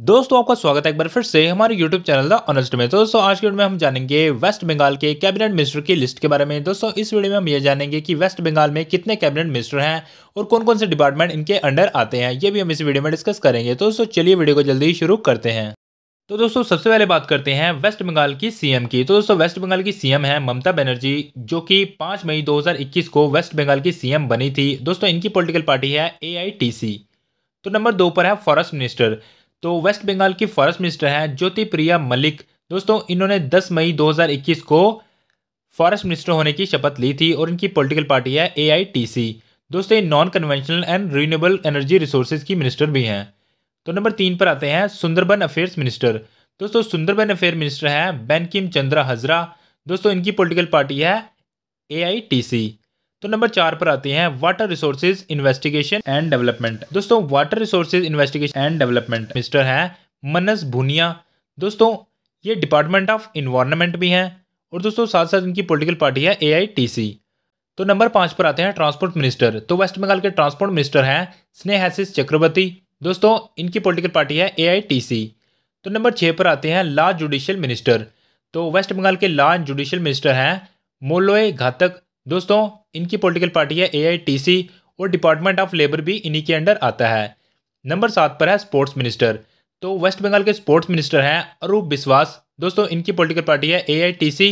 दोस्तों आपका स्वागत है एक बार फिर से हमारे YouTube चैनल था ऑनस्ट में दोस्तों आज के वीडियो में हम जानेंगे वेस्ट बंगाल के कैबिनेट मिनिस्टर की लिस्ट के बारे में दोस्तों इस वीडियो में हम ये जानेंगे कि वेस्ट बंगाल में कितने कैबिनेट मिनिस्टर हैं और कौन कौन से डिपार्टमेंट इनके अंडर आते हैं ये भी हम इस वीडियो में डिस्कस करेंगे दोस्तों चलिए वीडियो को जल्दी शुरू करते हैं तो दोस्तों सबसे पहले बात करते हैं वेस्ट बंगाल की सीएम की तो दोस्तों वेस्ट बंगाल की सीएम है ममता बनर्जी जो कि 5 मई 2021 को वेस्ट बंगाल की सीएम बनी थी दोस्तों इनकी पॉलिटिकल पार्टी है एआईटीसी तो नंबर दो पर है फॉरेस्ट मिनिस्टर तो वेस्ट बंगाल की फॉरेस्ट मिनिस्टर हैं ज्योति प्रिया मलिक दोस्तों इन्होंने 10 मई 2021 को फॉरेस्ट मिनिस्टर होने की शपथ ली थी और इनकी पॉलिटिकल पार्टी है एआईटीसी दोस्तों ये non conventional and renewable energy resources की मिनिस्टर भी हैं तो नंबर तीन पर आते हैं सुंदरबन अफेयर्स मिनिस्टर दोस्तों सुंदरबन अफेयर मिनिस्टर हैं बैनकिम चंद्रा हजरा दोस्तों इनकी पॉलिटिकल पार्टी है एआईटीसी तो नंबर चार पर आते हैं water resources investigation and development दोस्तों water resources investigation and development mister हैं मनस भुनिया दोस्तों ये डिपार्टमेंट ऑफ इन्वायरमेंट भी हैं और दोस्तों साथ साथ इनकी पॉलिटिकल पार्टी है ए तो नंबर पाँच पर आते हैं ट्रांसपोर्ट मिनिस्टर तो वेस्ट बंगाल के ट्रांसपोर्ट मिनिस्टर हैं स्नेहासिस चक्रवर्ती दोस्तों इनकी पॉलिटिकल पार्टी है ए तो नंबर छः पर आते हैं लॉ जुडिशियल मिनिस्टर तो वेस्ट बंगाल के लॉ एंड जुडिशियल मिनिस्टर हैं मोलोए घातक दोस्तों इनकी पॉलिटिकल पार्टी है ए और डिपार्टमेंट ऑफ लेबर भी इन्हीं के अंडर आता है नंबर सात पर है स्पोर्ट्स मिनिस्टर तो वेस्ट बंगाल के स्पोर्ट्स मिनिस्टर हैं अरूप बिश्वास दोस्तों इनकी पोलिटिकल पार्टी है ए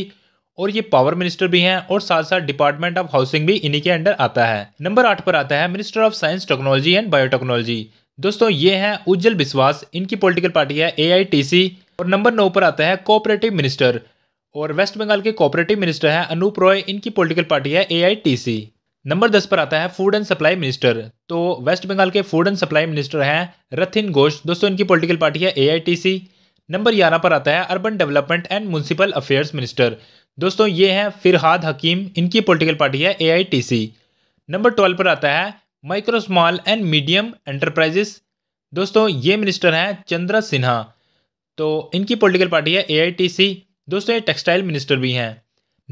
और ये पावर मिनिस्टर भी हैं और साथ साथ डिपार्टमेंट ऑफ हाउसिंग भी इन्हीं के अंडर आता है नंबर आठ पर आता है minister of science technology and biotechnology दोस्तों ये हैं उज्जवल बिश्वास इनकी पॉलिटिकल पार्टी है ए और नंबर नौ पर आता है कोऑपरेटिव मिनिस्टर और वेस्ट बंगाल के कोऑपरेटिव मिनिस्टर हैं अनूप रॉय इनकी पॉलिटिकल पार्टी है एआईटीसी नंबर दस पर आता है फूड एंड सप्लाई मिनिस्टर तो वेस्ट बंगाल के फूड एंड सप्लाई मिनिस्टर हैं रथिन घोष दोस्तों इनकी पॉलिटिकल पार्टी है एआईटीसी नंबर ग्यारह पर आता है urban development and municipal affairs minister दोस्तों ये हैं फिरहाद हकीम इनकी पोलिटिकल पार्टी है ए नंबर ट्वेल्व पर आता है micro small and medium enterprises दोस्तों ये मिनिस्टर हैं चंद्रा सिन्हा तो इनकी पोलिटिकल पार्टी है ए दोस्तों ये टेक्सटाइल मिनिस्टर भी हैं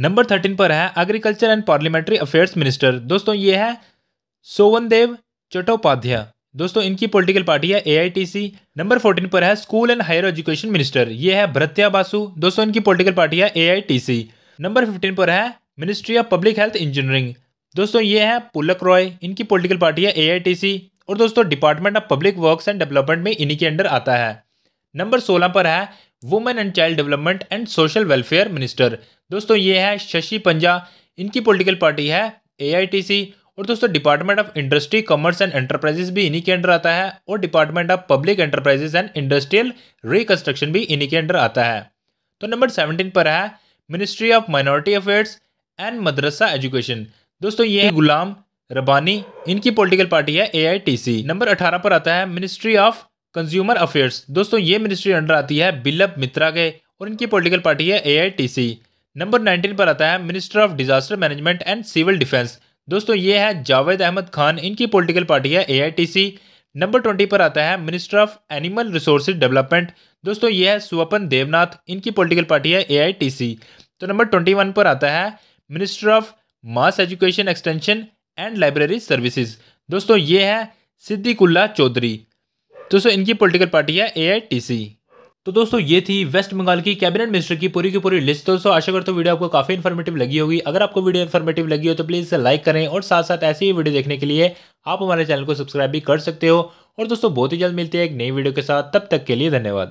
नंबर थर्टीन पर है agriculture and parliamentary affairs minister दोस्तों ये है सोवन देव चट्टोपाध्याय दोस्तों इनकी पॉलिटिकल पार्टी है ए नंबर फोर्टीन पर है school and higher education minister ये है भ्रत्या बासु दोस्तों इनकी पॉलिटिकल पार्टी है ए नंबर फिफ्टीन पर है ministry of public health engineering दोस्तों ये है पुलक रॉय इनकी पॉलिटिकल पार्टी है ए और दोस्तों department of public work and development में इन्हीं के अंडर आता है नंबर सोलह पर है women and child development and social welfare minister दोस्तों ये है शशि पंजा इनकी पॉलिटिकल पार्टी है ए और दोस्तों department of industry commerce and enterprises भी इन्हीं के अंडर आता है और department of public enterprises and industrial reconstruction भी इन्हीं के अंडर आता है तो नंबर सेवनटीन पर है ministry of minority affairs and मदरसा एजुकेशन दोस्तों ये गुलाम रबानी इनकी पॉलिटिकल पार्टी है ए नंबर अठारह पर आता है मिनिस्ट्री ऑफ कंज्यूमर अफेयर्स दोस्तों ये मिनिस्ट्री अंडर आती है बिल्लभ मित्रा के और इनकी पॉलिटिकल पार्टी है एआईटीसी नंबर 19 पर आता है minister of disaster management and civil defence दोस्तों ये है जावेद अहमद खान इनकी पॉलिटिकल पार्टी है एआईटीसी नंबर ट्वेंटी पर आता है minister of animal resource development दोस्तों ये है सुअपन देवनाथ इनकी पोलिटिकल पार्टी है ए तो नंबर ट्वेंटी वन पर आता है minister of mass education extension and library services दोस्तों ये है सिद्दीकुल्ला चौधरी दोस्तों इनकी पॉलिटिकल पार्टी है एआईटीसी तो दोस्तों ये थी वेस्ट बंगाल की कैबिनेट मिनिस्टर की पूरी की पूरी लिस्ट तो दोस्तों आशा करता हूँ वीडियो आपको काफी इन्फॉर्मेटिव लगी होगी अगर आपको वीडियो इन्फॉर्मेटिव लगी हो तो प्लीज़ लाइक करें और साथ साथ ऐसी ही वीडियो देखने के लिए आप हमारे चैनल को सब्सक्राइब भी कर सकते हो और दोस्तों बहुत ही जल्द मिलते हैं एक नई वीडियो के साथ तब तक के लिए धन्यवाद